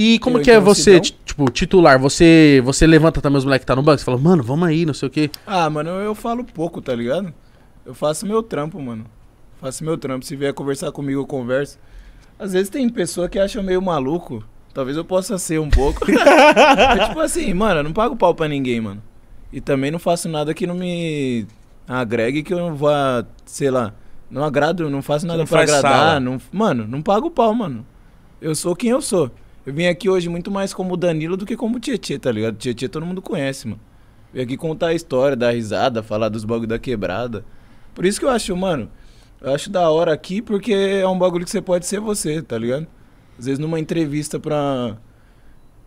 E como eu que é você, tipo, titular? Você você levanta também os moleques que tá no banco? Você fala, mano, vamos aí, não sei o quê. Ah, mano, eu, eu falo pouco, tá ligado? Eu faço meu trampo, mano. Faço meu trampo. Se vier conversar comigo, eu converso. Às vezes tem pessoa que acha meio maluco. Talvez eu possa ser um pouco. Mas, é tipo assim, mano, eu não pago pau pra ninguém, mano. E também não faço nada que não me agregue, que eu não vá, sei lá, não agrado, não faço nada para agradar. Não, mano, não pago pau, mano. Eu sou quem eu sou. Eu vim aqui hoje muito mais como o Danilo do que como o Tietê, tá ligado? Tietê todo mundo conhece, mano. Vim aqui contar a história, dar risada, falar dos bagulho da quebrada. Por isso que eu acho, mano, eu acho da hora aqui porque é um bagulho que você pode ser você, tá ligado? Às vezes numa entrevista pra.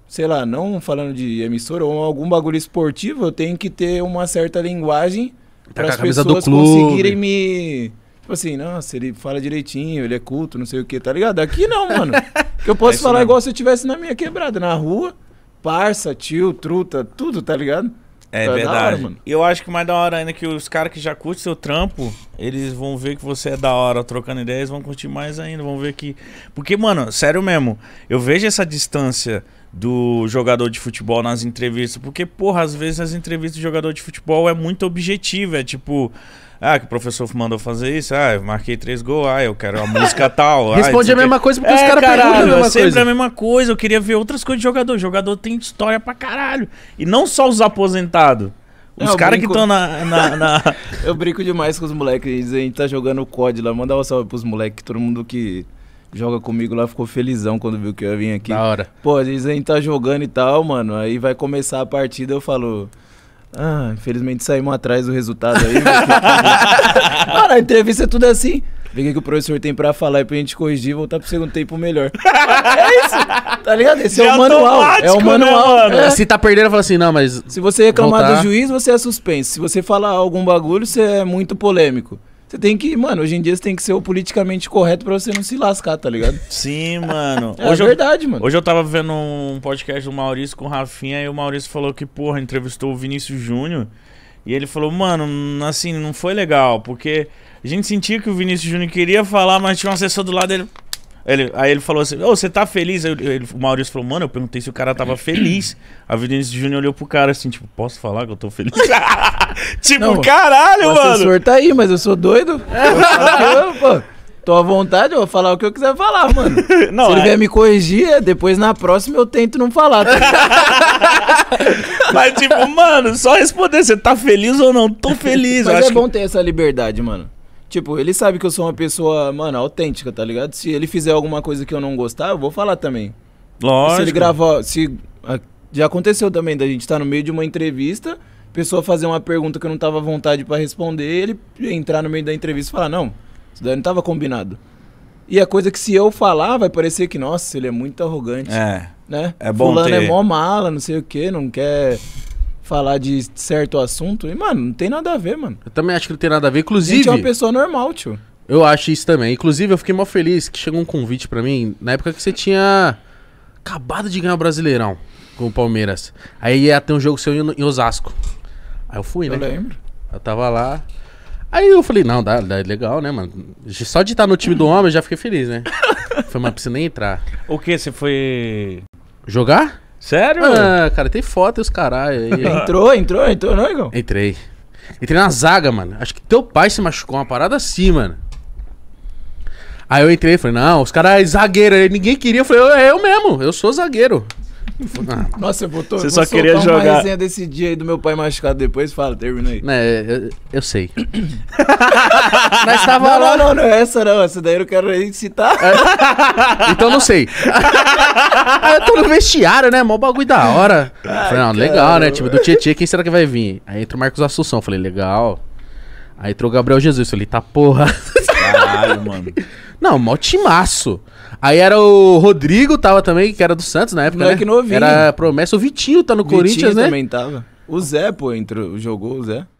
Sei lá, não falando de emissora ou algum bagulho esportivo, eu tenho que ter uma certa linguagem tá para as pessoas conseguirem me Tipo assim, nossa, ele fala direitinho, ele é culto, não sei o que, tá ligado? Aqui não, mano. que eu posso é falar mesmo. igual se eu estivesse na minha quebrada, na rua, parça, tio, truta, tudo, tá ligado? É tá verdade. Hora, mano. Eu acho que mais da hora ainda que os caras que já curtem seu trampo, eles vão ver que você é da hora trocando ideias, vão curtir mais ainda, vão ver que. Porque, mano, sério mesmo, eu vejo essa distância do jogador de futebol nas entrevistas. Porque, porra, às vezes as entrevistas do jogador de futebol é muito objetiva. É tipo, ah, que o professor mandou fazer isso, ah, eu marquei três gols, ah, eu quero a música tal. Ah, Responde a mesma que... coisa porque é, os caras perguntam a mesma é coisa. sempre a mesma coisa. Eu queria ver outras coisas de jogador. jogador tem história pra caralho. E não só os aposentados. Os caras que estão na. na, na... eu brinco demais com os moleques. Eles a gente tá jogando o COD lá. Mandar um salve pros moleques, todo mundo que joga comigo lá ficou felizão quando viu que eu ia vir aqui. Na hora. Pô, às vezes a gente tá jogando e tal, mano. Aí vai começar a partida, eu falo. Ah, infelizmente saímos atrás do resultado aí. Mano, a entrevista é tudo assim. Vê o que o professor tem pra falar e pra gente corrigir e voltar pro segundo tempo melhor. é isso, tá ligado? Esse é o, é manual, é o né, manual. É. Se tá perdendo, fala assim, não, mas. Se você reclamar voltar... do juiz, você é suspenso. Se você falar algum bagulho, você é muito polêmico. Você tem que, mano, hoje em dia você tem que ser o politicamente correto pra você não se lascar, tá ligado? Sim, mano. é hoje verdade, eu, mano. Hoje eu tava vendo um podcast do Maurício com o Rafinha e o Maurício falou que, porra, entrevistou o Vinícius Júnior. E ele falou, mano, assim, não foi legal, porque a gente sentia que o Vinícius Júnior queria falar, mas tinha um assessor do lado dele. Ele, aí ele falou assim: Ô, oh, você tá feliz? Eu, ele, o Maurício falou: Mano, eu perguntei se o cara tava feliz. A Vinícius Júnior olhou pro cara assim: Tipo, posso falar que eu tô feliz? tipo, não, caralho, o mano. O assessor tá aí, mas eu sou doido. Eu, pô, tô à vontade, eu vou falar o que eu quiser falar, mano. Não, se ele é... vier me corrigir, é, depois na próxima eu tento não falar. Tá? mas, tipo, mano, só responder: Você tá feliz ou não? Tô feliz, Mas é bom que... ter essa liberdade, mano. Tipo, ele sabe que eu sou uma pessoa, mano, autêntica, tá ligado? Se ele fizer alguma coisa que eu não gostar, eu vou falar também. Lógico. Se ele gravar. Se, ah, já aconteceu também da gente estar tá no meio de uma entrevista, pessoa fazer uma pergunta que eu não tava à vontade para responder, ele entrar no meio da entrevista e falar, não, isso daí não tava combinado. E a coisa que se eu falar, vai parecer que, nossa, ele é muito arrogante. É. Né? É bom Fulano é ter... é mó mala, não sei o quê, não quer falar de certo assunto. E, mano, não tem nada a ver, mano. Eu também acho que não tem nada a ver. Inclusive. A gente é uma pessoa normal, tio. Eu acho isso também. Inclusive, eu fiquei mó feliz que chegou um convite para mim na época que você tinha acabado de ganhar o Brasileirão com o Palmeiras. Aí ia ter um jogo seu em Osasco. Aí eu fui, né? Eu lembro. Eu tava lá. Aí eu falei, não, dá, dá legal, né, mano? Só de estar no time do homem eu já fiquei feliz, né? Foi, mas não precisa nem entrar. O que? Você foi. Jogar? Sério? Ah, cara, tem foto e os caralho aí. entrou, entrou, entrou, não, Igor? Entrei. Entrei na zaga, mano. Acho que teu pai se machucou, uma parada assim, mano. Aí eu entrei e falei, não, os caras é zagueiro, aí ninguém queria. Eu falei, eu, é eu mesmo, eu sou zagueiro. Nossa, eu botou. Você só queria jogar. uma resenha desse dia aí do meu pai machucado depois. Fala, termina aí. É, eu, eu sei. Mas tava não, lá. Não, não, não, essa não. Essa daí eu não quero citar. É, então não sei. eu tô no vestiário, né? Mó bagulho da hora. Ai, falei, não, ah, legal, né? tipo do Tietchan, quem será que vai vir? Aí entra o Marcos Assunção. Falei, legal. Aí entrou o Gabriel Jesus. Falei, tá porra. Caralho, mano. Não, mó timaço. Aí era o Rodrigo, tava também, que era do Santos na época, Moleque né? novinho. Era promessa. O Vitinho tá no Corinthians, né? também tava. O Zé, pô, entrou, jogou o Zé.